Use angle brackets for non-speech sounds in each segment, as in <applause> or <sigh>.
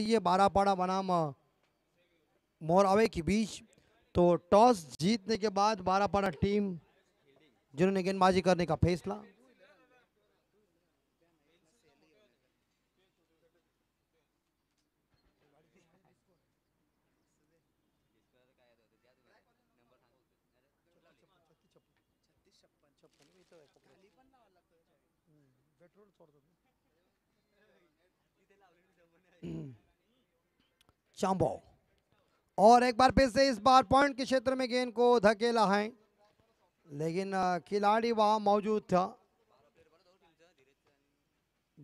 रही है बारापाड़ा बनाम मोरावे के बीच तो टॉस जीतने के बाद बारापाड़ा टीम जिन्होंने गेंदबाजी करने का फैसला चांबो और एक बार फिर से इस बार पॉइंट के क्षेत्र में गेंद को धकेला है लेकिन खिलाड़ी वहां मौजूद था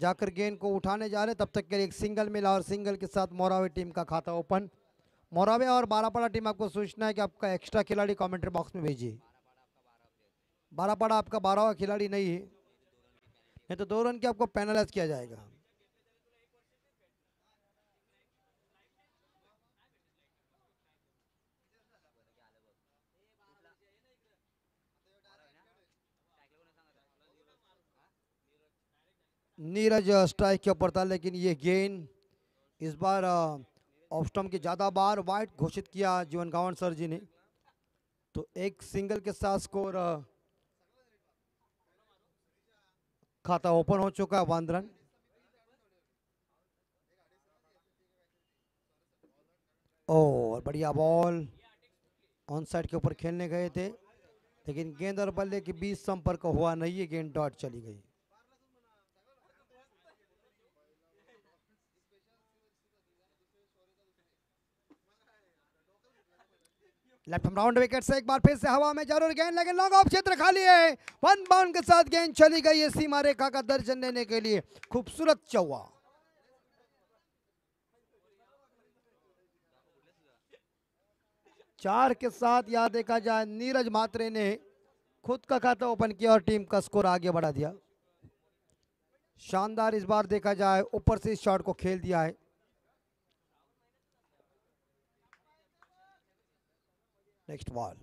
जाकर गेंद को उठाने जा रहे तब तक के लिए एक सिंगल मिला और सिंगल के साथ मोरावे टीम का खाता ओपन मोरावे और बारापाड़ा टीम आपको सूचना है कि आपका एक्स्ट्रा खिलाड़ी कमेंट्री बॉक्स में भेजिए बारापाड़ा आपका बारहवा खिलाड़ी नहीं है नहीं तो दो रन की आपको पेनलाइज किया जाएगा नीरज स्ट्राइक के ऊपर था लेकिन ये गेंद इस बार ऑफ स्टम्प की ज़्यादा बार वाइट घोषित किया जीवन गावन सर जी ने तो एक सिंगल के साथ स्कोर खाता ओपन हो चुका है वांद्रन रन और बढ़िया बॉल ऑन साइड के ऊपर खेलने गए थे लेकिन गेंद और बल्ले के बीच संपर्क हुआ नहीं है गेंद डॉट चली गई लेफ्ट राउंड विकेट से एक बार फिर से हवा में जरूर गेंद लेकिन लॉन्ग ऑफ क्षेत्र खाली है वन बाउंड के साथ गेंद चली गई है सीमा रेखा का दर्जन लेने के लिए खूबसूरत चौवा चार के साथ यह देखा जाए नीरज मात्रे ने खुद का खाता ओपन किया और टीम का स्कोर आगे बढ़ा दिया शानदार इस बार देखा जाए ऊपर से इस शॉट को खेल दिया है नेक्स्ट बॉल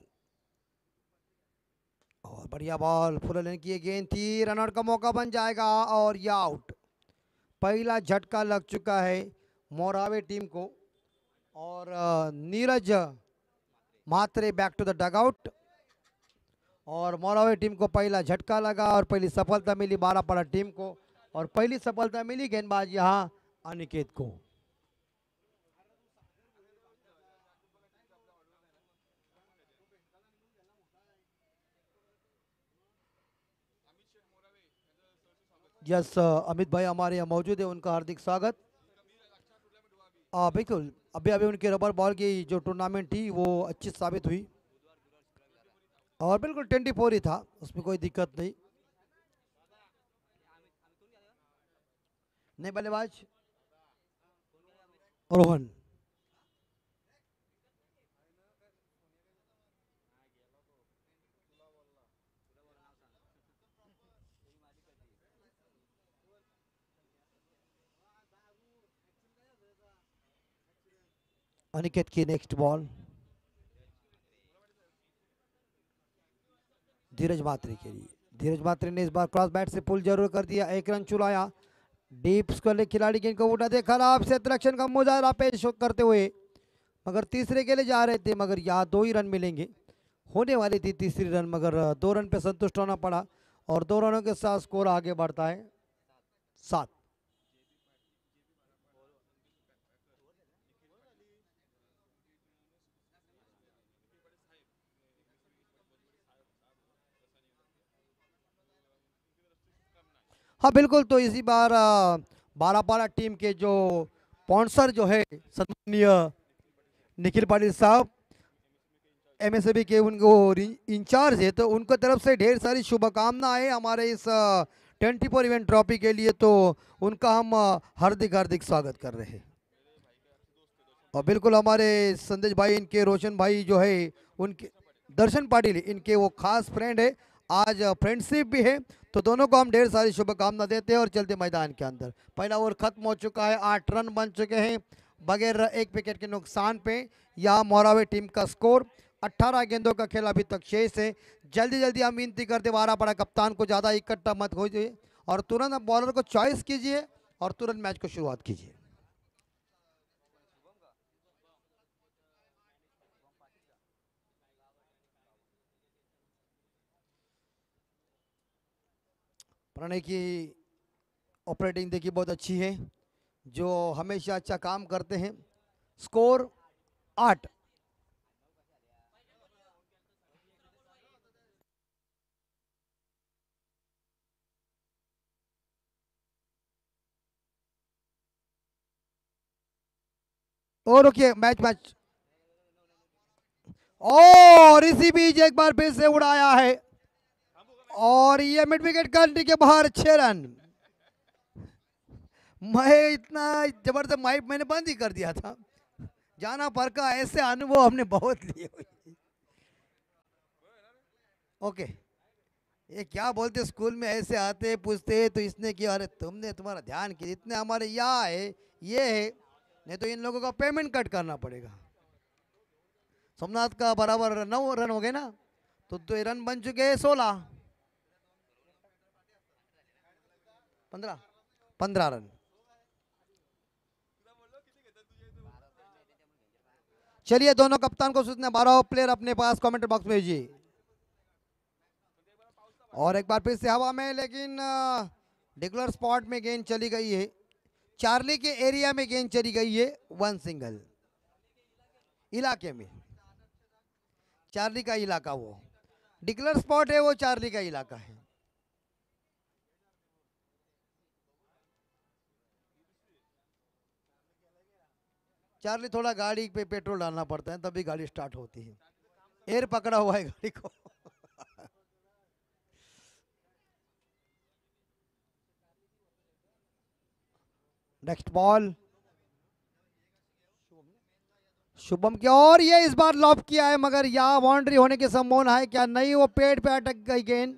और बढ़िया बॉल फुल लेने की गेंद थी रनआउट का मौका बन जाएगा और ये आउट पहला झटका लग चुका है मोरावे टीम को और Neeraj Matre back to the dugout और मोरावे टीम को पहला झटका लगा और पहली सफलता मिली बारह पड़ा टीम को और पहली सफलता मिली गेंदबाज यहाँ अनिकेत को यस अमित भाई हमारे यहाँ मौजूद है उनका हार्दिक स्वागत हाँ बिल्कुल अभी अभी उनके रबर बॉल की जो टूर्नामेंट थी वो अच्छी साबित हुई और बिल्कुल ट्वेंटी फोर ही था उसमें कोई दिक्कत नहीं नहीं बल्लेबाज रोहन अनिकेत की नेक्स्ट बॉल धीरज मात्रे के लिए धीरज मात्रे ने इस बार क्रॉस बैट से पुल जरूर कर दिया एक रन चुराया डीप ले खिलाड़ी गेंद को उठा दे खराब से रक्षण का मुजाहरा पेश करते हुए मगर तीसरे के लिए जा रहे थे मगर यहाँ दो ही रन मिलेंगे होने वाली थी तीसरी रन मगर दो रन पे संतुष्ट होना पड़ा और दो रनों के साथ स्कोर आगे बढ़ता है सात हाँ बिल्कुल तो इसी बार बारापारा टीम के जो स्पॉन्सर जो है सन्मान्य निखिल पाटिल साहब एम एस के उनको इंचार्ज है तो उनके तरफ से ढेर सारी शुभकामनाएं हमारे इस ट्वेंटी फोर इवेंट ट्रॉफी के लिए तो उनका हम हार्दिक हार्दिक स्वागत कर रहे हैं और बिल्कुल हमारे संदेश भाई इनके रोशन भाई जो है उनके दर्शन पाटिल इनके वो खास फ्रेंड है आज फ्रेंडशिप भी है तो दोनों को हम ढेर सारी शुभकामना देते हैं और चलते मैदान के अंदर पहला ओवर खत्म हो चुका है आठ रन बन चुके हैं बगैर एक विकेट के नुकसान पे यहाँ मोरावे टीम का स्कोर 18 गेंदों का खेल अभी तक शेष है जल्दी जल्दी हम विनती करते बारह बड़ा कप्तान को ज़्यादा इकट्ठा मत हो जाइए और तुरंत बॉलर को चॉइस कीजिए और तुरंत मैच को शुरुआत कीजिए प्रणय की ऑपरेटिंग देखिए बहुत अच्छी है जो हमेशा अच्छा काम करते हैं स्कोर आठ और ओके मैच मैच और इसी बीच एक बार फिर से उड़ाया है और ये मिड विकेट कंट्री के बाहर छह रन मैं इतना जबरदस्त माइप मैंने बंद ही कर दिया था जाना पर का ऐसे अनुभव हमने बहुत लिए ओके ये क्या बोलते स्कूल में ऐसे आते पूछते तो इसने किया अरे तुमने तुम्हारा ध्यान किया इतने हमारे यहाँ है ये है नहीं तो इन लोगों का पेमेंट कट करना पड़ेगा सोमनाथ का बराबर नौ रन हो गए ना तो, तो रन बन चुके हैं सोलह पंद्रह पंद्रह रन चलिए दोनों कप्तान को सूचना बारह प्लेयर अपने पास कमेंट बॉक्स में भेजिए और एक बार फिर से हवा में लेकिन डिगुलर स्पॉट में गेंद चली गई है चार्ली के एरिया में गेंद चली गई है वन सिंगल इलाके में चार्ली का इलाका वो डिगुलर स्पॉट है वो चार्ली का इलाका है चार्ली थोड़ा गाड़ी पे पेट्रोल डालना पड़ता है तभी गाड़ी स्टार्ट होती है एयर पकड़ा हुआ है गाड़ी को नेक्स्ट बॉल शुभम की और ये इस बार लॉप किया है मगर यहाँ बाउंड्री होने की संभावना है क्या नहीं वो पेड़ पे अटक गई गेंद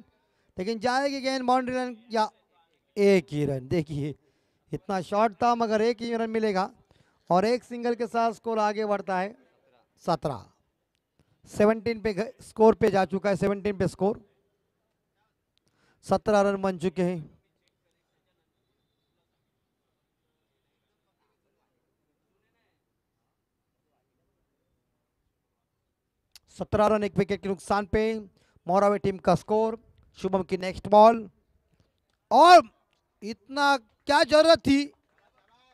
लेकिन जाएगी गेंद बाउंड्री रन या एक ही रन देखिए इतना शॉट था मगर एक ही रन मिलेगा और एक सिंगल के साथ स्कोर आगे बढ़ता है सत्रह सेवनटीन पे स्कोर पे जा चुका है सेवनटीन पे स्कोर सत्रह रन बन चुके हैं सत्रह रन एक विकेट के नुकसान पे मोरावे टीम का स्कोर शुभम की नेक्स्ट बॉल और इतना क्या जरूरत थी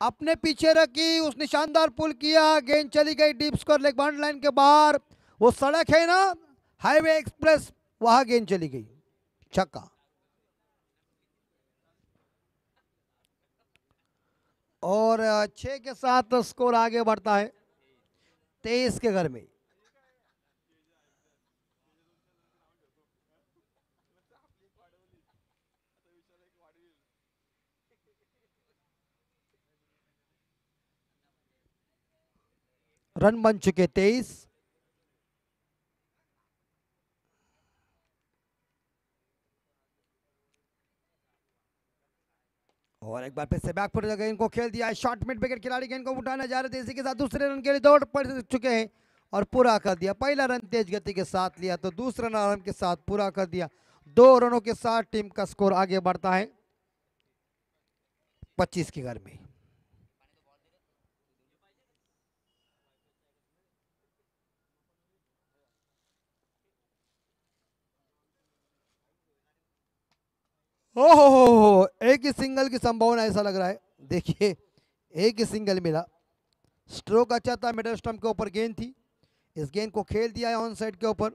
अपने पीछे रखी उसने शानदार पुल किया गेंद चली गई deep square leg bound line के बाहर वो सड़क है ना हाईवे एक्सप्रेस वहां गेंद चली गई छक्का और छह के साथ स्कोर आगे बढ़ता है तेईस के घर में रन बन चुके तेईस और एक बार फिर से बैकफुट लगे इनको खेल दिया है शॉर्ट मिड विकेट खिलाड़ी गेंद को उठाना जा रहे थे इसी के साथ दूसरे रन के लिए दौड़ पड़ चुके हैं और पूरा कर दिया पहला रन तेज गति के साथ लिया तो दूसरा रन के साथ पूरा कर दिया दो रनों के साथ टीम का स्कोर आगे बढ़ता है पच्चीस के घर में ओहो एक ही सिंगल की संभावना ऐसा लग रहा है देखिए एक ही सिंगल मिला स्ट्रोक अच्छा था मिडल स्टम्प के ऊपर गेंद थी इस गेंद को खेल दिया है ऑन साइड के ऊपर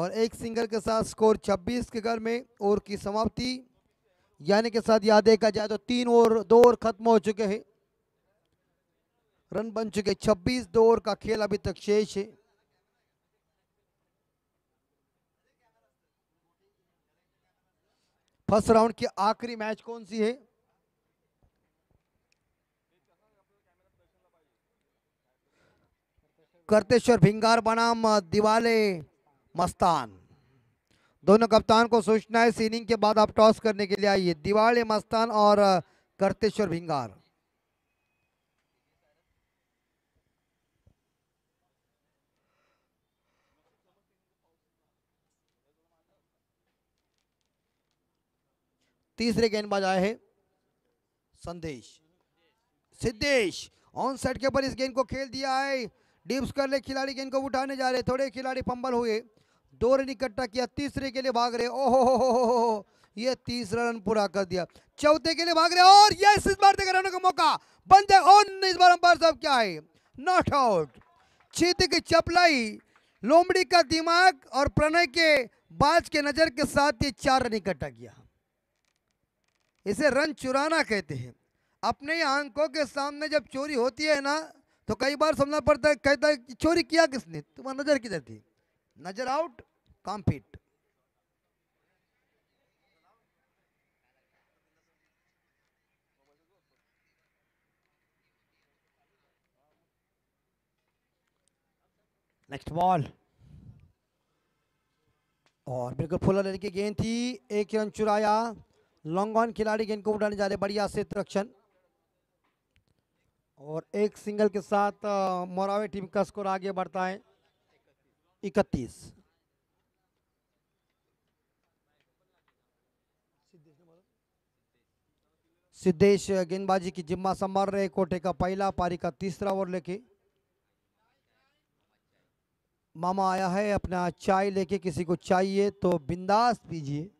और एक सिंगल के साथ स्कोर 26 के घर में ओवर की समाप्ति यानी के साथ याद देखा जाए तो तीन ओवर दो ओवर खत्म हो चुके हैं रन बन चुके 26 दो ओवर का खेल अभी तक शेष है फर्स्ट राउंड की आखिरी मैच कौन सी है करतेश्वर भिंगार बनाम दिवाले मस्तान दोनों कप्तान को सोचना है सीनिंग के बाद आप टॉस करने के लिए आइए दिवाले मस्तान और करतेश्वर भिंगार तीसरे गेंदबाज आए हैं संदेश सिद्धेश ऑन सेट के ऊपर इस गेंद को खेल दिया है डिप्स कर ले खिलाड़ी गेंद को उठाने जा रहे थोड़े खिलाड़ी पंबल हुए दो रन इकट्ठा किया तीसरे के लिए भाग रहे ओहो हो हो हो ये तीसरा रन पूरा कर दिया चौथे के लिए भाग रहे और यस इस बार देखा रनों का मौका बंद है और इस बार अंपायर साहब क्या है नॉट आउट छित की चपलाई लोमड़ी का दिमाग और प्रणय के बाज के नजर के साथ ये चार रन इकट्ठा किया इसे रन चुराना कहते हैं अपने आंखों के सामने जब चोरी होती है ना तो कई बार समझना पड़ता है कहता है चोरी किया किसने तुम्हारा तो नज़र किधर थी नज़र आउट कॉम्पीट नेक्स्ट बॉल और बिल्कुल फुलर लड़की गेंद थी एक रन चुराया लॉन्ग ऑन खिलाड़ी गेंद को उठाने जा रहे बढ़िया से रक्षण और एक सिंगल के साथ मोरावे टीम का स्कोर आगे बढ़ता है इकतीस सिद्धेश गेंदबाजी की जिम्मा संभाल रहे कोटे का पहला पारी का तीसरा ओवर लेके मामा आया है अपना चाय लेके किसी को चाहिए तो बिंदास पीजिए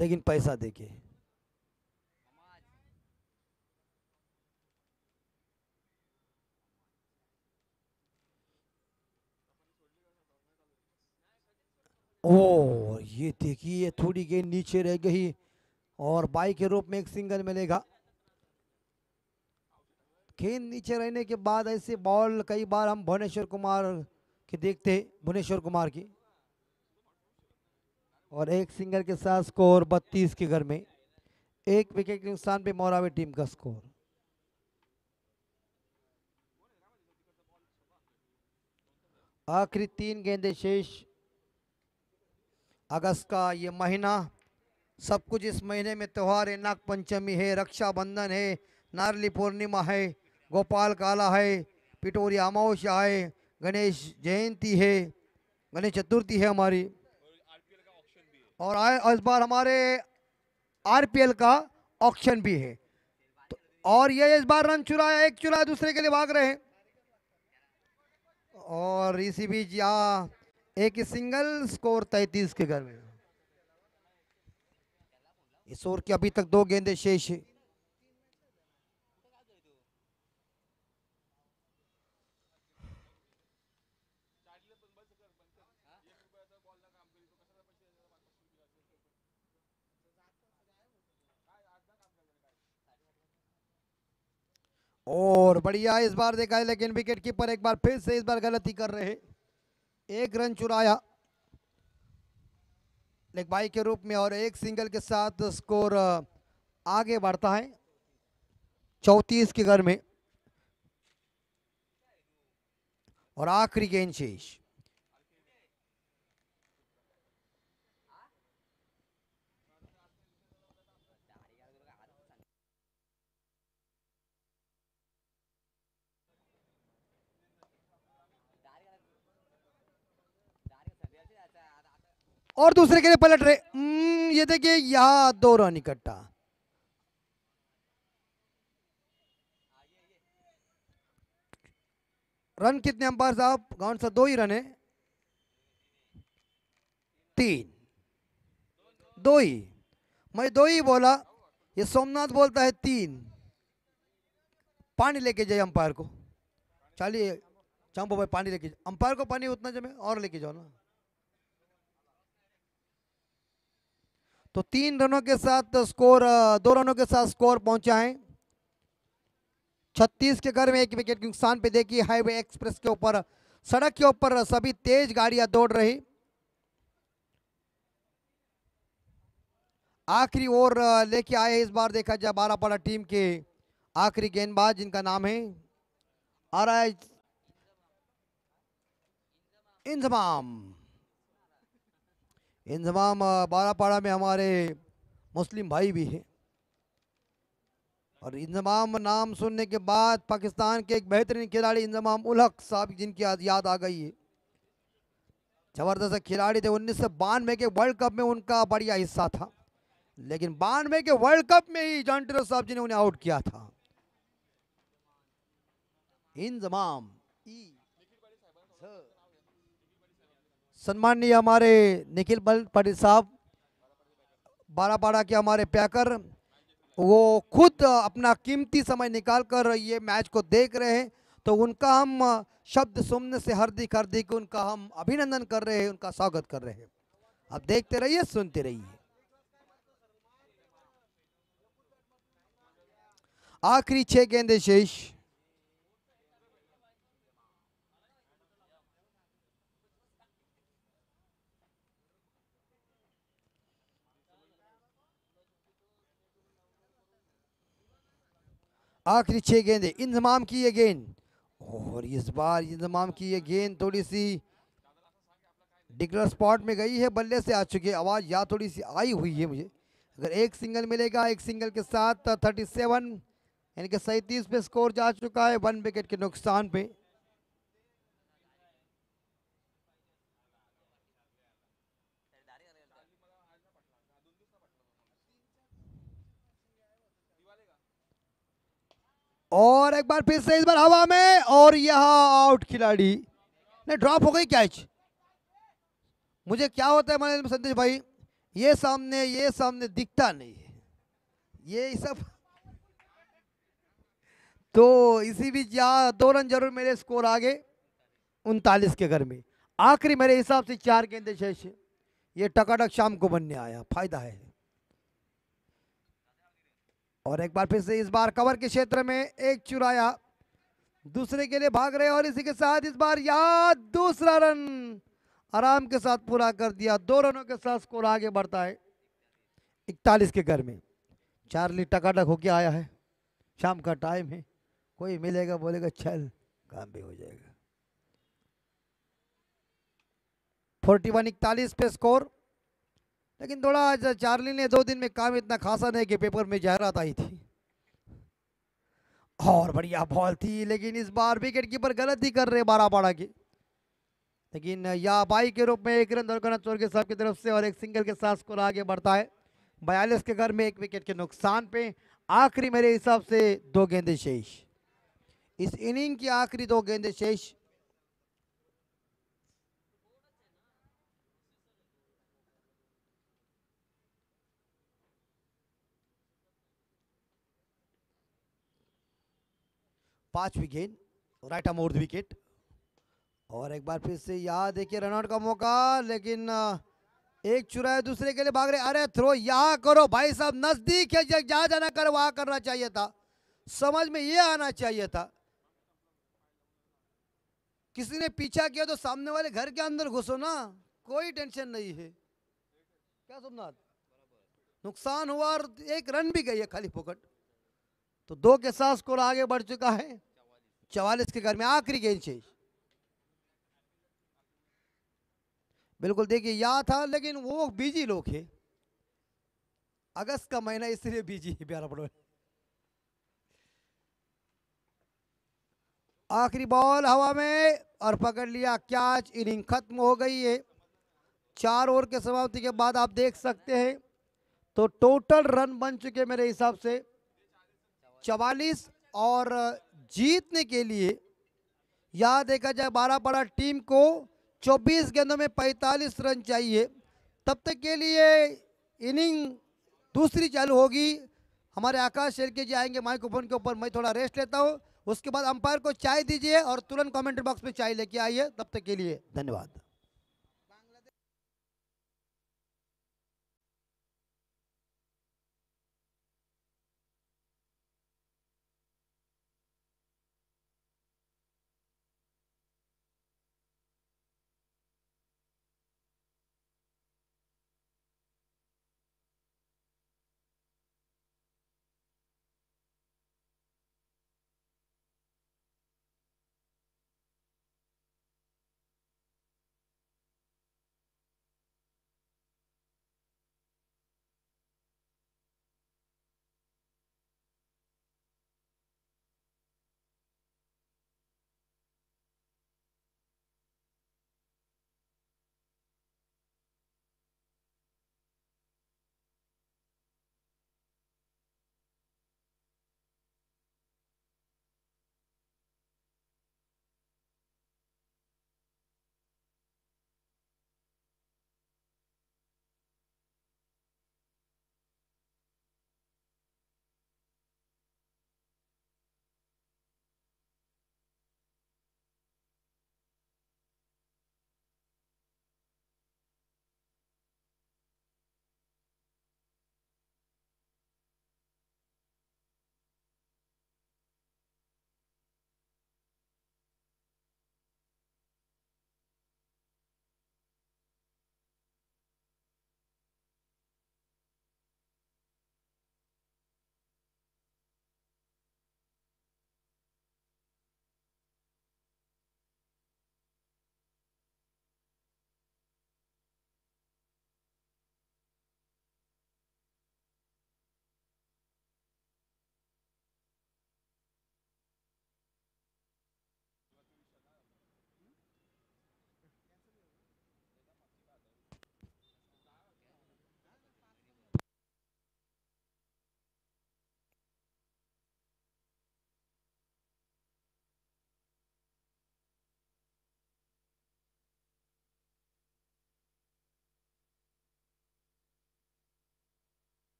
लेकिन पैसा देके ओ ये देखिए थोड़ी गेंद नीचे रह गई और बाई के रूप में एक सिंगल मिलेगा गेंद नीचे रहने के बाद ऐसे बॉल कई बार हम भुवनेश्वर कुमार के देखते हैं भुवनेश्वर कुमार की और एक सिंगल के साथ स्कोर बत्तीस के घर में एक विकेट के नुकसान पे मोरावे टीम का स्कोर आखिरी तीन गेंदे शेष अगस्त का ये महीना सब कुछ इस महीने में त्यौहार है नाग पंचमी है रक्षाबंधन है नारली पूर्णिमा है गोपाल काला है पिटोरी अमावस्या है गणेश जयंती है गणेश चतुर्थी है हमारी और आए इस बार हमारे आरपीएल का ऑक्शन भी है तो, और ये इस बार रन चुराया एक चुराया दूसरे के लिए भाग रहे हैं और इसी बीच या एक सिंगल स्कोर तैतीस के घर में इस ओर की अभी तक दो गेंदे शेष है और बढ़िया इस बार देखा है लेकिन विकेट कीपर एक बार फिर से इस बार गलती कर रहे एक रन चुराया लेग बाई के रूप में और एक सिंगल के साथ स्कोर आगे बढ़ता है चौतीस के घर में और आखिरी गेंद शेष और दूसरे के लिए पलट रहे हम्म, ये देखिए यहां दो रन इकट्ठा रन कितने अंपायर साहब गाउंड से दो ही रन है तीन दो ही मैं दो ही बोला ये सोमनाथ बोलता है तीन पानी लेके जाए अंपायर को चलिए चंपो भाई पानी लेके अंपायर को पानी उतना जमे और लेके जाओ ना तो तीन रनों के साथ स्कोर दो रनों के साथ स्कोर पहुंचा है छत्तीस के घर में एक विकेट के नुकसान पे देखिए हाईवे एक्सप्रेस के ऊपर सड़क के ऊपर सभी तेज गाड़ियां दौड़ रही आखिरी ओवर लेके आए इस बार देखा जाए पड़ा टीम के आखिरी गेंदबाज जिनका नाम है आ रहा है इंजमाम इंजमाम बारापाड़ा में हमारे मुस्लिम भाई भी हैं और इंजमाम नाम सुनने के बाद पाकिस्तान के एक बेहतरीन खिलाड़ी इंजमाम उलहक साहब जिनकी आज याद आ गई है ज़बरदस्त खिलाड़ी थे उन्नीस सौ बानवे के वर्ल्ड कप में उनका बढ़िया हिस्सा था लेकिन बानवे के वर्ल्ड कप में ही जॉन्टीरो साहब जी ने उन्हें आउट किया था इंजमाम ई सम्माननीय हमारे निखिल बल पाटिल साहब बारापाड़ा के हमारे प्याकर वो खुद अपना कीमती समय निकाल कर ये मैच को देख रहे हैं तो उनका हम शब्द सुमन से हार्दिक हार्दिक उनका हम अभिनंदन कर रहे हैं उनका स्वागत कर रहे हैं आप देखते रहिए सुनते रहिए आखिरी छह गेंदे शेष आखिरी छः गेंद इंजमाम की ये गेंद और इस बार इंजमाम की ये गेंद थोड़ी सी डिक्लर स्पॉट में गई है बल्ले से आ चुकी है आवाज़ या थोड़ी सी आई हुई है मुझे अगर एक सिंगल मिलेगा एक सिंगल के साथ थर्टी तो सेवन यानी कि सैंतीस पे स्कोर जा चुका है वन विकेट के नुकसान पे और एक बार फिर से इस बार हवा में और यहाँ आउट खिलाड़ी नहीं ड्रॉप हो गई कैच मुझे क्या होता है मैंने संदेश भाई ये सामने ये सामने दिखता नहीं है ये सब तो इसी बीच यहाँ दो रन जरूर मेरे स्कोर आ गए उनतालीस के घर में आखिरी मेरे हिसाब से चार गेंदे शेष ये टकाटक शाम को बनने आया फायदा है और एक बार फिर से इस बार कवर के क्षेत्र में एक चुराया दूसरे के लिए भाग रहे और इसी के साथ इस बार याद दूसरा रन आराम के साथ पूरा कर दिया दो रनों के साथ स्कोर आगे बढ़ता है इकतालीस के घर में चार्ली टकाटक होके आया है शाम का टाइम है कोई मिलेगा बोलेगा चल काम भी हो जाएगा फोर्टी वन इकतालीस पे स्कोर लेकिन थोड़ा चार्ली ने दो दिन में काम इतना खासा नहीं कि पेपर में जाहरात आई थी और बढ़िया बॉल थी लेकिन इस बार विकेट कीपर ही कर रहे बारह बारह के लेकिन या बाई के रूप में एक रन दौड़कर चोर के साहब की तरफ से और एक सिंगल के साथ स्कोर आगे बढ़ता है बयालीस के घर में एक विकेट के नुकसान पे आखिरी मेरे हिसाब से दो गेंदे शेष इस इनिंग की आखिरी दो गेंदे शेष पांच wicket right arm out wicket और एक बार फिर से यहाँ देखिए रनआउट का मौका लेकिन एक चुराया दूसरे के लिए भाग रहे अरे थ्रो यहाँ करो भाई साहब नजदीक है जहाँ जाना कर वहाँ करना चाहिए था समझ में ये आना चाहिए था किसी ने पीछा किया तो सामने वाले घर के अंदर घुसो ना कोई टेंशन नहीं है क्या सोमनाथ नुकसान हुआ और एक रन भी गई है खाली फोकट तो दो के साथ स्कोर आगे बढ़ चुका है चवालीस के घर में आखिरी गेंद शेष बिल्कुल देखिए याद था लेकिन वो बिजी लोग है अगस्त का महीना इसलिए बिजी है प्यारा पड़ोस आखिरी बॉल हवा में और पकड़ लिया कैच इनिंग खत्म हो गई है चार ओवर के समाप्ति के बाद आप देख सकते हैं तो टोटल रन बन चुके मेरे हिसाब से चवालीस और जीतने के लिए यहाँ देखा जाए बारह बारह टीम को 24 गेंदों में 45 रन चाहिए तब तक के लिए इनिंग दूसरी चालू होगी हमारे आकाश शेर के जी आएंगे माइक्रोफोन के ऊपर मैं थोड़ा रेस्ट लेता हूँ उसके बाद अंपायर को चाय दीजिए और तुरंत कमेंट बॉक्स में चाय लेके आइए तब तक के लिए धन्यवाद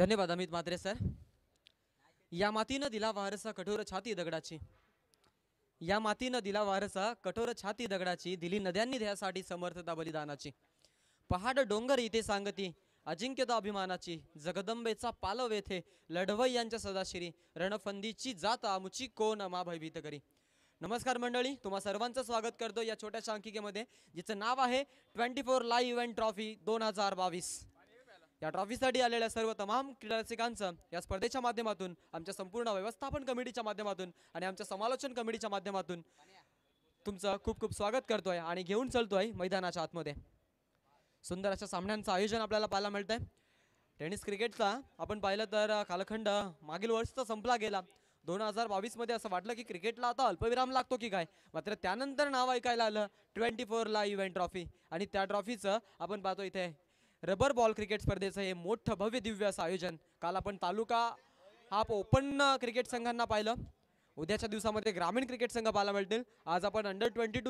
धन्यवाद अमित मात्रे सर या मातीनं दिला वारसा कठोर छाती दगडाची या मातीनं दिला वारसा कठोर छाती दगडाची दिली नद्यांनी ध्यासाठी समर्थता बलिदानाची पहाड डोंगर इथे सांगती अजिंक्यता अभिमानाची जगदंबेचा पालव येथे लढवई यांच्या सदाशिरी रणफंदीची जात आमुची कोण मा भयभीत करी नमस्कार मंडळी तुम्हा सर्वांचं स्वागत करतो या छोट्याशा अंकिकेमध्ये जिचं नाव आहे twenty four live event trophy दोन हजार बावीस या ट्रॉफीसाठी आलेल्या सर्व तमाम रसिकांचं या स्पर्धेच्या माध्यमातून आमच्या संपूर्ण व्यवस्थापन कमिटीच्या माध्यमातून आणि आमच्या समालोचन कमिटीच्या माध्यमातून तुमचं खूप खूप स्वागत करतोय आणि घेऊन चलतोय मैदानाच्या आतमध्ये सुंदर अशा सामन्यांचं आयोजन आपल्याला पाहायला मिळतंय टेनिस क्रिकेटचा आपण पाहिलं तर कालखंड मागील वर्ष तर संपला गेला दोन हजार बावीसमध्ये असं वाटलं की क्रिकेटला आता अल्पविराम लागतो की काय मात्र त्यानंतर नाव ऐकायला आलं ट्वेंटी फोरला इव्हेंट ट्रॉफी आणि त्या ट्रॉफीचं आपण पाहतो इथे रबर बॉल क्रिकेट स्पर्धेचं हे मोठं भव्य दिव्य असं आयोजन काल आपण तालुका हा ओपन क्रिकेट संघांना पाहिलं उद्याच्या दिवसामध्ये ग्रामीण क्रिकेट संघ पाहायला मिळतील आज आपण under twenty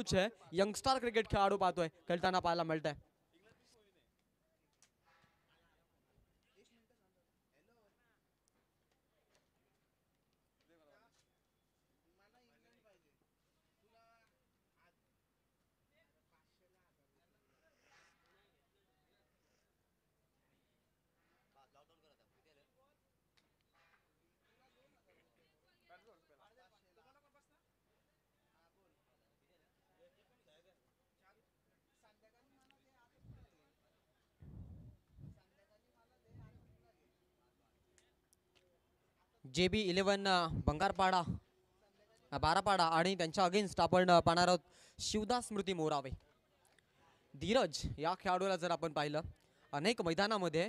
young star cricket खेळाडू पाहतोय खेळताना पाहायला मिळत आहे जे बी इलेवन बंगारपाडा बारापाडा आणि त्यांच्या अगेन्स्ट आपण पाहणार आहोत शिवदास स्मृती मोरावे धीरज या खेळाडूला जर आपण पाहिलं अनेक मैदानामध्ये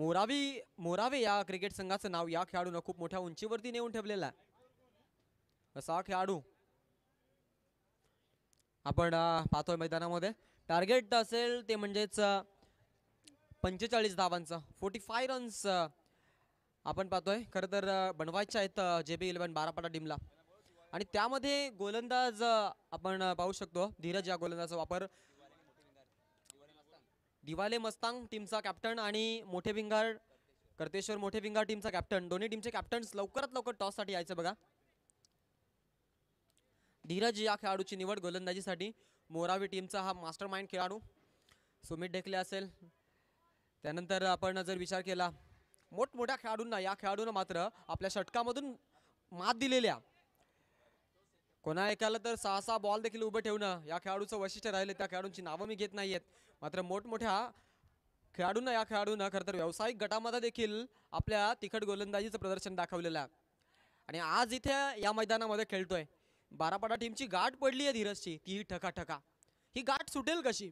मोरावी मोरावे या क्रिकेट संघाचं नाव या खेळाडूनं खूप मोठ्या उंचीवरती नेऊन ठेवलेलं आहे असा खेळाडू आपण पाहतोय मैदानामध्ये टार्गेट असेल ते म्हणजेच पंचेचाळीस धावांचं फोर्टी फाय रन्स आपण पाहतोय खरं तर बनवायचे आहेत जे बी इलेव्हन बारापाटा टीमला आणि त्यामध्ये गोलंदाज आपण पाहू शकतो धीरज या गोलंदाजाचा वापर दिवाले मस्तांग टीमचा कॅप्टन आणि मोठे विंगार कर्तेश्वर मोठे विंगार टीमचा कॅप्टन दोन्ही टीमचे कॅप्टन्स लवकरात लवकर टॉससाठी यायचं बघा धीरज या खेळाडूची निवड गोलंदाजीसाठी मोरावी टीमचा हा मास्टर माइंड खेळाडू सुमित ढेकले असेल त्यानंतर आपण जर विचार केला मोठमोठ्या खेळाडूंना या खेळाडूंना मात्र आपल्या षटकामधून मात दिलेल्या कोणा ऐकायला तर सहा सहा बॉल देखील उभं ठेवणं या खेळाडूचं वैशिष्ट्य राहिले त्या खेळाडूंची नावं मी घेत नाहीयेत मात्र मोठमोठ्या खेळाडूंना या खेळाडूंना खरं तर व्यावसायिक गटामध्ये देखील आपल्या तिखट गोलंदाजीचं प्रदर्शन दाखवलेलं आहे आणि आज इथे या मैदानामध्ये खेळतोय बारापाडा टीमची गाठ पडली आहे धीरजची ती ठका ठका ही गाठ सुटेल कशी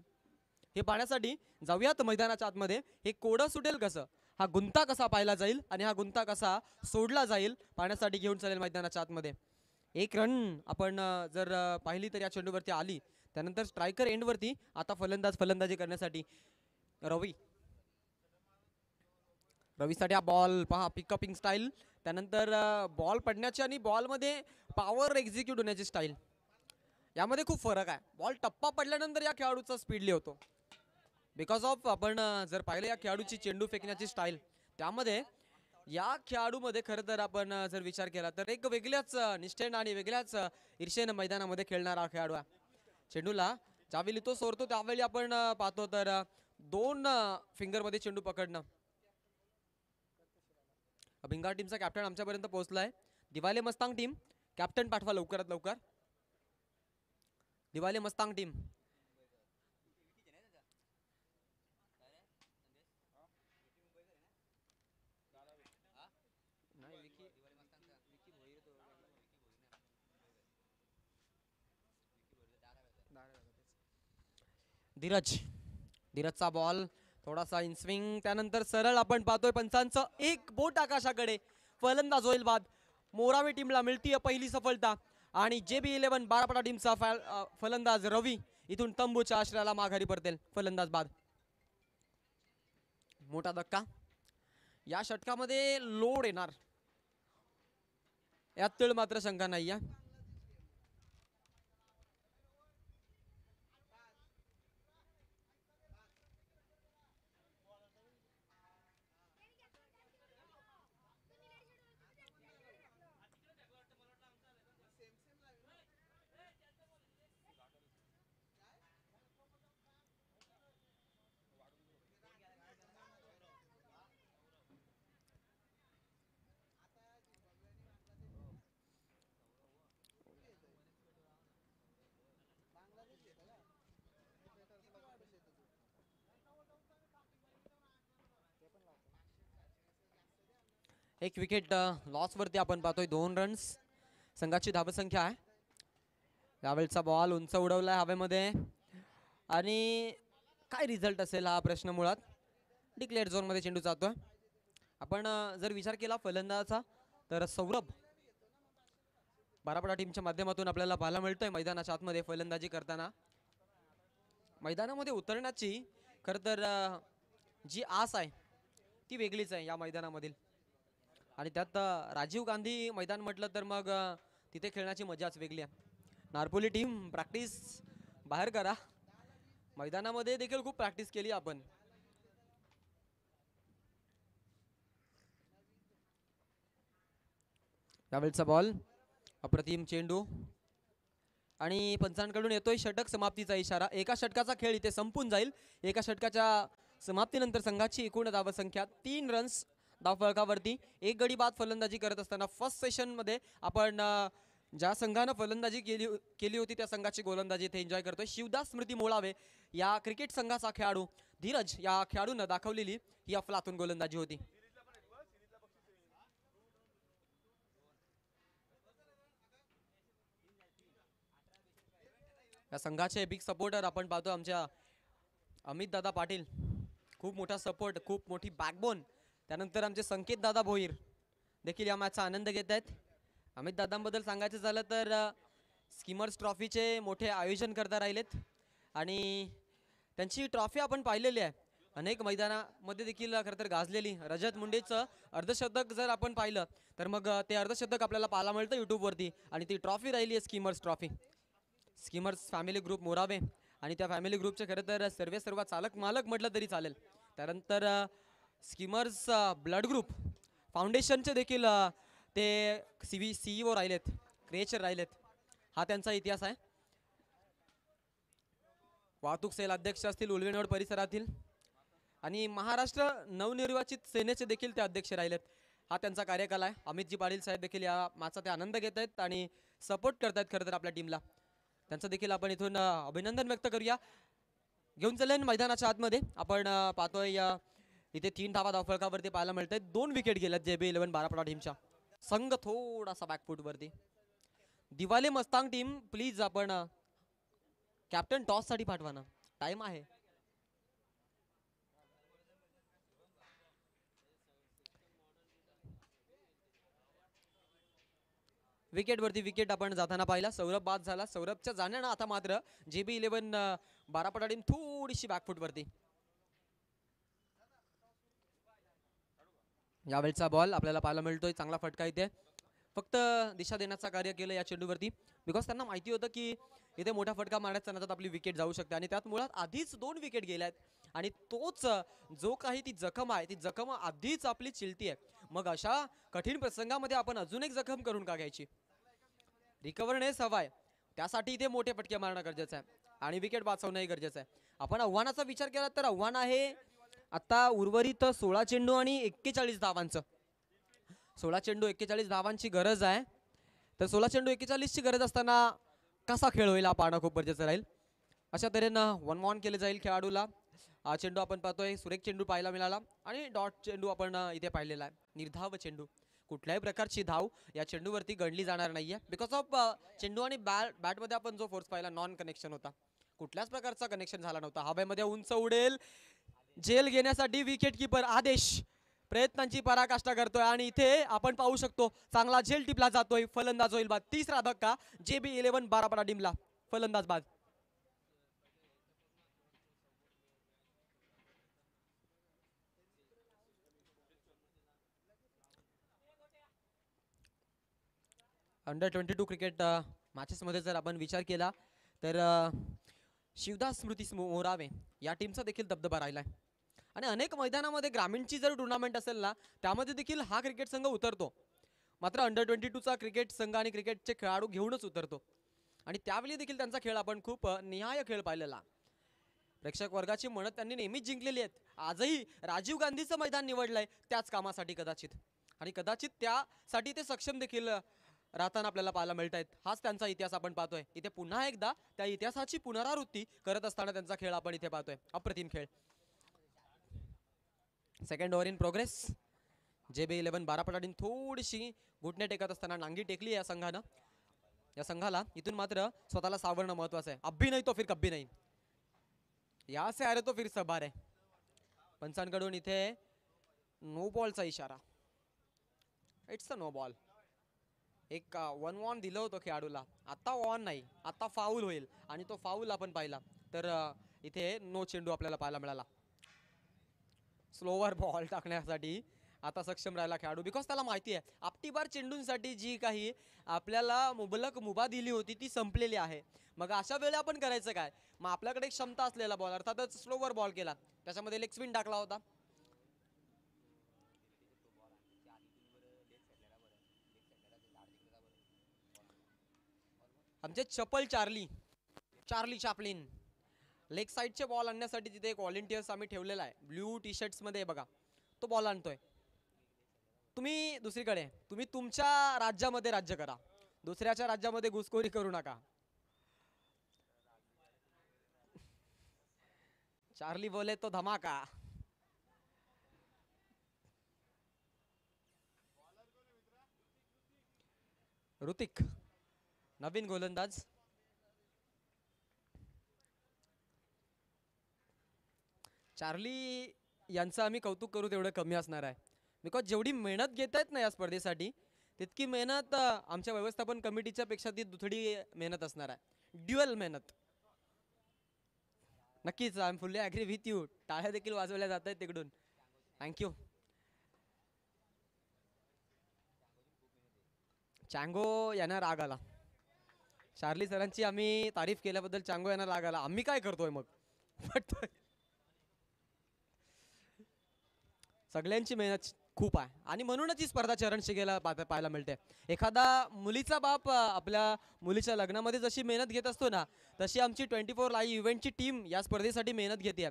हे पाहण्यासाठी जाऊयात मैदानाच्या आतमध्ये हे कोडं सुटेल कसं हा गुंता कसा पाहिला जाईल आणि हा गुंता कसा सोडला जाईल पाहण्यासाठी घेऊन चालेल मैदानाच्या आतमध्ये एक रन आपण जर पाहिली तर या चेंडूवरती आली त्यानंतर स्ट्रायकर एंडवरती आता फलंदाज फलंदाजी करण्यासाठी रवी रवीसाठी हा बॉल पहा पिकअपिंग स्टाईल त्यानंतर बॉल पडण्याची आणि बॉलमध्ये पॉवर एक्झिक्यूट होण्याची स्टाईल यामध्ये खूप फरक आहे बॉल टप्पा पडल्यानंतर या खेळाडूचा स्पीडली होतो बिकॉज ऑफ आपण जर पाहिलं या खेळाडूची चेंडू फेकण्याची स्टाईल त्यामध्ये या खेळाडूमध्ये खरं तर आपण जर विचार केला तर एक वेगळ्याच निष्ठेनं आणि वेगळ्याच ईर्षेनं मैदानामध्ये खेळणारा खेळाडू आहे चेंडूला ज्यावेळी तो सोडतो त्यावेळी आपण पाहतो तर दोन फिंगरमध्ये चेंडू पकडणं भिंगार टीमचा कॅप्टन आमच्यापर्यंत पोहोचलाय आहे दिवाले मस्तांग टीम कॅप्टन पाठवा लवकरात लवकर दिवाले मस्तांग टीम धीरज धीरजचा बॉल थोडासा इनस्विंग त्यानंतर सरळ आपण पाहतोय पंचांचं एक बोट आकाशाकडे फलंदाज होईल बाद मोरावी टीमला मिळतीय पहिली सफलता आणि जे बी इलेव्हन बारापटा टीमचा फलंदाज रवी इथून तंबूच्या आश्रयाला माघारी परतेल फलंदाज बाद मोठा धक्का या षटकामध्ये लोड येणार यात मात्र शंका नाही आहे एक विकेट लॉसवरती आपण पाहतोय दोन रन्स संघाची धावसंख्या आहे यावेळचा बॉल उंच उडवला आहे हवेमध्ये आणि काय रिझल्ट असेल हा प्रश्न मुळात डिक्लेअर झोनमध्ये चेंडू जातो आपण जर विचार केला फलंदाजाचा तर सौरभ बारापडा टीमच्या माध्यमातून आपल्याला पाहायला मिळतोय मैदानाच्या आतमध्ये फलंदाजी करताना मैदानामध्ये उतरण्याची खरं तर जी आस आहे ती वेगळीच आहे या मैदानामधील आणि त्यात राजीव गांधी मैदान म्हटलं तर मग तिथे खेळण्याची मजाच वेगळी आहे नारपोली टीम प्रॅक्टिस बाहेर करा मैदानामध्ये देखील खूप प्रॅक्टिस केली आपण यावेळचा बॉल अप्रतिम चेंडू आणि पंचांकडून येतोय षटक समाप्तीचा इशारा एका षटकाचा खेळ इथे संपून जाईल एका षटकाच्या समाप्तीनंतर संघाची एकूण धावसंख्या तीन रन्स धावफळकावरती एक गडी बाद फलंदाजी करत असताना फर्स्ट सेशनमध्ये आपण ज्या संघानं फलंदाजी केली केली होती त्या संघाची गोलंदाजी इथे एन्जॉय करतोय शिवदास स्मृती मोळावे या क्रिकेट संघाचा खेळाडू धीरज या खेळाडूनं दाखवलेली ही अफलातून गोलंदाजी होती या संघाचे बिग सपोर्टर आपण पाहतो आमच्या अमित दादा पाटील खूप मोठा सपोर्ट खूप मोठी बॅकबोन त्यानंतर आमचे संकेत दादा भोईर देखील या मॅचचा आनंद घेत आहेत अमित दादांबद्दल सांगायचं झालं तर स्किमर्स ट्रॉफीचे मोठे आयोजन करता राहिलेत आणि त्यांची ट्रॉफी आपण पाहिलेली आहे अनेक मैदानामध्ये देखील खरं तर गाजलेली रजत मुंडेचं अर्धशतक जर आपण पाहिलं तर मग ते अर्धशतक आपल्याला पाहायला मिळतं यूट्यूबवरती आणि ती ट्रॉफी राहिली आहे skimmers trophy skimmers family group Morave आणि त्या फॅमिली ग्रुपचे खरं तर सर्वे सर्व चालक मालक म्हटलं तरी चालेल त्यानंतर स्किमर्स ब्लड ग्रुप फाउंडेशनचे देखील ते सी सीईओ सी ओ राहिलेत क्रिएचर राहिलेत हा त्यांचा इतिहास आहे वाहतूक सेल अध्यक्ष असतील उलवेनोड परिसरातील आणि महाराष्ट्र नवनिर्वाचित सेनेचे देखील ते अध्यक्ष राहिलेत हा त्यांचा कार्यकाल आहे अमितजी पाटील साहेब देखील या माझा ते आनंद घेत आहेत आणि सपोर्ट करत आहेत खरं तर आपल्या टीमला त्यांचं देखील आपण इथून अभिनंदन व्यक्त करूया घेऊन चालेल मैदानाच्या आतमध्ये आपण पाहतोय या इथे तीन धावा धावफळकावरती पाहायला मिळत दोन विकेट गेल्यात जे बी इलेव्हन बारापडा टीमच्या संघ थोडासा वरती दिवाले मस्तांग टीम प्लीज आपण कॅप्टन टॉससाठी पाठवा ना टाइम आहे वरती विकेट आपण जाताना पाहिला सौरभ बाद झाला सौरभच्या जाण्याना आता मात्र J B eleven Barapada team थोडीशी वरती यावेळचा बॉल आपल्याला पाहायला मिळतोय चांगला फटका इथे फक्त दिशा देण्याचं कार्य केलं या चेंडूवरती बिकॉज त्यांना माहिती होतं की इथे मोठा फटका मारण्याचा नादात आपली विकेट जाऊ शकते आणि त्यात मुळात आधीच दोन विकेट गेल्या आहेत आणि तोच जो काही ती जखम आहे ती जखम आधीच आपली चिलती आहे मग अशा कठीण प्रसंगामध्ये आपण अजून एक जखम करून का घ्यायची रिकव्हरनेस हवाय त्यासाठी इथे मोठे फटके मारणं गरजेचं आहे आणि विकेट वाचवणंही गरजेचं आहे आपण आव्हानाचा विचार केला तर आव्हान आहे आता उर्वरित सोळा चेंडू आणि एक्केचाळीस धावांचं सोळा चेंडू एक्केचाळीस धावांची गरज आहे तर सोळा चेंडू एक्केचाळीसची गरज असताना कसा खेळ होईल हा पाहणं खूप गरजेचं राहील अशा तऱ्हेनं वन वॉन केले जाईल खेळाडूला हा चेंडू आपण पाहतोय सुरेख चेंडू पाहायला मिळाला आणि डॉट चेंडू आपण इथे पाहिलेला आहे निर्धाव चेंडू कुठल्याही प्रकारची धाव या चेंडूवरती गणली जाणार नाही आहे बिकॉज ऑफ चेंडू आणि बॅट बॅटमध्ये आपण जो फोर्स पाहिला नॉन कनेक्शन होता कुठल्याच प्रकारचा कनेक्शन झाला नव्हता हवेमध्ये उंच उडेल जेल घेण्यासाठी विकेट किपर आदेश प्रयत्नांची पराकाष्ठा करतोय आणि इथे आपण पाहू शकतो चांगला जेल टिपला जातोय फलंदाज होईल बाद तिसरा धक्का जे बी इलेव्हन बारापडा टीमला फलंदाज बाद अंडर ट्वेंटी टू क्रिकेट मध्ये जर आपण विचार केला तर शिवदास स्मृती मोरावे या टीमचा देखील दबदबा राहिला आहे आणि अनेक मैदानामध्ये ग्रामीणची जर टुर्नामेंट असेल ना त्यामध्ये देखील हा क्रिकेट संघ उतरतो मात्र अंडर ट्वेंटी टूचा क्रिकेट संघ आणि क्रिकेटचे खेळाडू घेऊनच उतरतो आणि त्यावेळी देखील त्यांचा खेळ आपण खूप निहाय खेळ पाहिलेला प्रेक्षक वर्गाची म्हणत त्यांनी नेहमीच जिंकलेली आहेत आजही राजीव गांधीचं मैदान निवडलं आहे त्याच कामासाठी कदाचित आणि कदाचित त्यासाठी ते सक्षम देखील राहताना आपल्याला पाहायला मिळत आहेत हाच त्यांचा इतिहास आपण पाहतोय इथे पुन्हा एकदा त्या इतिहासाची पुनरावृत्ती करत असताना त्यांचा खेळ आपण इथे पाहतोय अप्रतिम खेळ second over in progress J B eleven बारा पटाडीन थोडीशी घुटणे टेकत असताना नांगी टेकली या संघानं या संघाला इथून मात्र स्वतःला सावरणं महत्वाचं आहे अब्बी नाही तो फिर कब्बी नाही या से आरे तो फिर सभार आहे पंचांकडून इथे नो बॉलचा इशारा इट्स अ नो बॉल एक वन वॉन दिलं होतं खेळाडूला आता वॉन नाही आता फाऊल होईल आणि तो फाऊल आपण पाहिला तर इथे नो चेंडू आपल्याला पाहायला मिळाला स्लोवर बॉल <laughs> टाकण्यासाठी आता सक्षम राहिला खेळाडू बिकॉज त्याला माहिती आहे आपटीबार चेंडूंसाठी जी काही आपल्याला मुबलक मुभा दिली होती ती संपलेली आहे मग अशा वेळेला आपण करायचं काय मग आपल्याकडे एक क्षमता असलेला बॉल अर्थातच स्लोवर बॉल केला त्याच्यामध्ये लेग स्पिन टाकला होता आमचे चपल चार्ली चार्ली चापलिन लेग साईडचे बॉल आणण्यासाठी तिथे एक व्हॉलेंटियर्स आम्ही ठेवलेला आहे ब्लू टी शर्ट्समध्ये बघा तो बॉल आणतोय तुम्ही दुसरीकडे तुम्ही तुमच्या राज्यामध्ये राज्य करा दुसऱ्याच्या राज्यामध्ये घुसखोरी करू नका चार्ली बोले तो धमाका ऋतिक नवीन गोलंदाज चार्ली यांचं आम्ही कौतुक करू तेवढं कमी असणार आहे बिकॉज जेवढी मेहनत घेत आहेत ना या स्पर्धेसाठी तितकी मेहनत आमच्या व्यवस्थापन कमिटीच्या पेक्षा ती दुथडी मेहनत असणार आहे ड्युअल मेहनत नक्कीच I am fully agree with you टाळ्या देखील वाजवल्या जात आहेत तिकडून थँक्यू चांगो यांना राग आला चार्ली सरांची आम्ही तारीफ केल्याबद्दल चांगो यांना राग आला आम्ही काय करतोय मग <laughs> सगळ्यांची मेहनत खूप आहे आणि म्हणूनच ही स्पर्धा चरण पा पाहायला मिळते एखादा मुलीचा बाप आपल्या मुलीच्या लग्नामध्ये जशी मेहनत घेत असतो ना तशी आमची ट्वेंटी फोर लाईव्ह इव्हेंटची टीम या स्पर्धेसाठी मेहनत घेते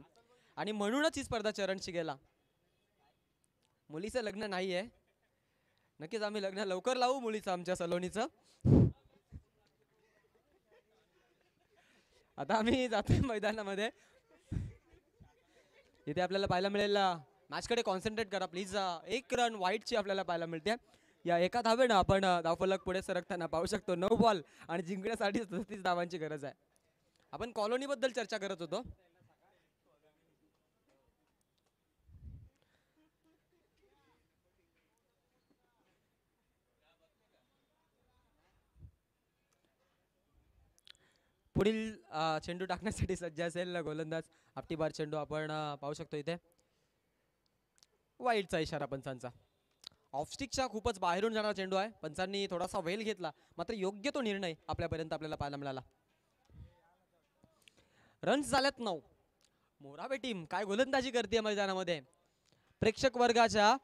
आणि म्हणूनच ही स्पर्धा चरण शिकेला मुलीचं लग्न नाही आहे नक्कीच आम्ही लग्न लवकर लावू मुलीचं आमच्या सलोनीचं आता आम्ही जातोय मैदानामध्ये इथे आपल्याला पाहायला मिळेल मॅचकडे कॉन्सन्ट्रेट करा प्लीज एक रन वाईटची आपल्याला पाहायला मिळते या एका धावेनं आपण धावफलक पुढे सरकताना पाहू शकतो नऊ बॉल आणि जिंकण्यासाठी सदतीस धावांची गरज आहे आपण कॉलोनीबद्दल चर्चा करत होतो पुढील चेंडू टाकण्यासाठी सज्ज असेल गोलंदाज आपटीबार चेंडू आपण पाहू शकतो इथे वाईटचा इशारा पंचांचा ऑफस्टिकच्या खूपच बाहेरून जाणारा चेंडू आहे पंचांनी थोडासा वेल घेतला मात्र योग्य तो निर्णय आपल्यापर्यंत आपल्याला पाहायला मिळाला रन्स झाल्यात नऊ मोराबे टीम काय गोलंदाजी करते मैदानामध्ये प्रेक्षक वर्गाच्या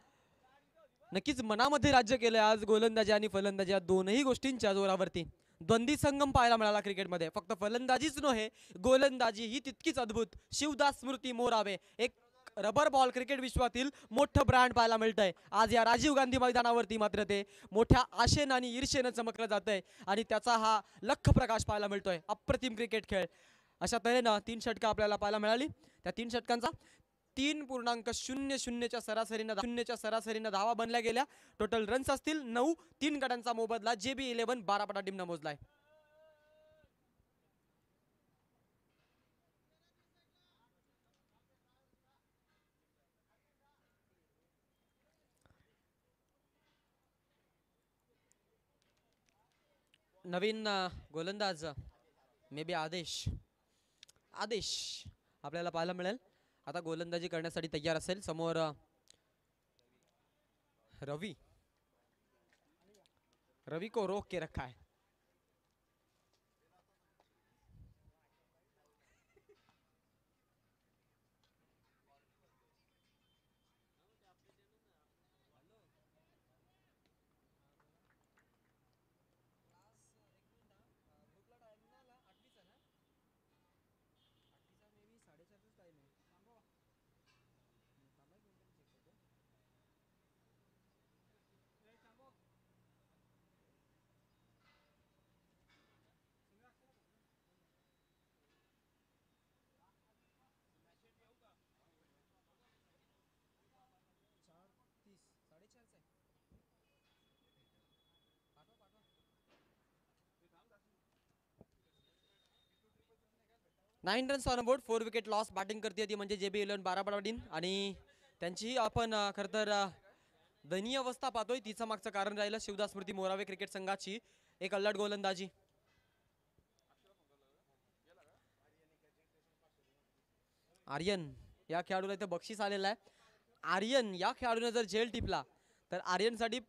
नक्कीच मनामध्ये राज्य केलं आज गोलंदाजी आणि फलंदाजी या दोनही गोष्टींच्या जोरावरती द्वंदी संगम पाहायला मिळाला क्रिकेटमध्ये फक्त फलंदाजीच नव्हे गोलंदाजी ही तितकीच अद्भुत शिवदास स्मृती मोरावे एक रबर बॉल क्रिकेट विश्वातील मोठं ब्रँड पाहायला मिळतंय आज या राजीव गांधी मैदानावरती मात्र ते मोठ्या आशेनं आणि ईर्षेनं चमकलं जात आहे आणि त्याचा हा लख प्रकाश पाहायला मिळतोय अप्रतिम क्रिकेट खेळ अशा तऱ्हेनं तीन षटकं आपल्याला पाहायला मिळाली त्या तीन षटकांचा तीन पूर्णांक शून्य शून्यच्या सरासरीनं शून्यच्या सरासरीनं धावा बनल्या गेल्या टोटल रन्स असतील नऊ तीन गटांचा मोबदला जेबी बी इलेव्हन बारा पटा टीमनं मोजलाय नवीन गोलंदाज मे बी आदेश आदेश आपल्याला पाहायला मिळेल आता गोलंदाजी करण्यासाठी तयार असेल समोर रवी रवी को रोख के रखा है nine runs on board four wicket loss batting करते ती म्हणजे जे बी इलेवन बारा आणि त्यांचीही आपण खरं तर दयनीय अवस्था पाहतोय तिचं मागचं कारण राहिलं शिवदास स्मृती मोरावे क्रिकेट संघाची एक अल्लट गोलंदाजी आर्यन या खेळाडूला इथे बक्षीस आलेलं आहे आर्यन या खेळाडूने जर झेल टिपला तर आर्यनसाठी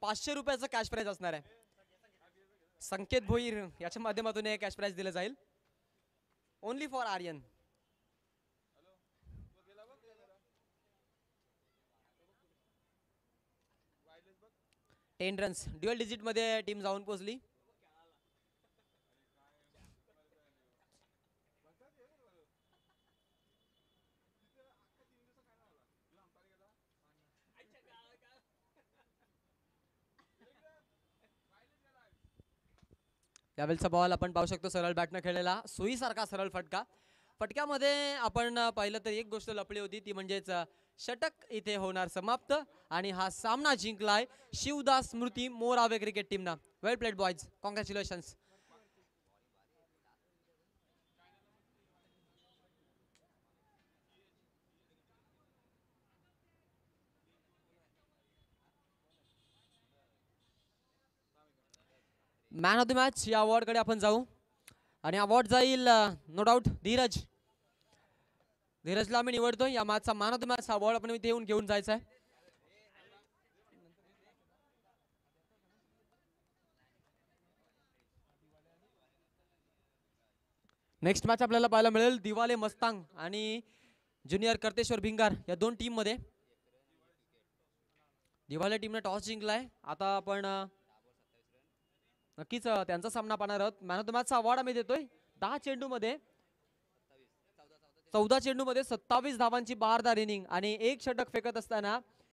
पाचशे रुपयाचं कॅश प्राईज असणार आहे संकेत भोईर याच्या माध्यमातून हे कॅश प्राईज दिलं जाईल only for Aryan ten runs dual डिजिटमध्ये टीम जाऊन पोचली यावेळचा बॉल आपण पाहू शकतो सरळ बॅटनं खेळलेला सारखा सरळ फटका फटक्यामध्ये आपण पाहिलं तर एक गोष्ट लपली होती ती म्हणजेच षटक इथे होणार समाप्त आणि हा सामना जिंकलाय शिवदास स्मृती मोरावे क्रिकेट टीमना well played boys congratulations man of the match या अवॉर्डकडे आपण जाऊ आणि अवॉर्ड जाईल नो डाऊट धीरज धीरजला आम्ही निवडतो या मॅचचा man of the match award आपण इथे येऊन घेऊन जायचा आहे नेक्स्ट मॅच आपल्याला पाहायला मिळेल दिवाले मस्तांग आणि ज्युनियर कर्तेश्वर भिंगार या दोन टीम मध्ये दिवाले टीमने टॉस जिंकलाय आता आपण नक्कीच त्यांचा सामना पाहणार आहोत मॅन ऑफ द मॅचचा अवॉर्ड आम्ही देतोय दहा मध्ये चौदा मध्ये सत्तावीस धावांची बारदा इनिंग आणि एक षटक फेकत असताना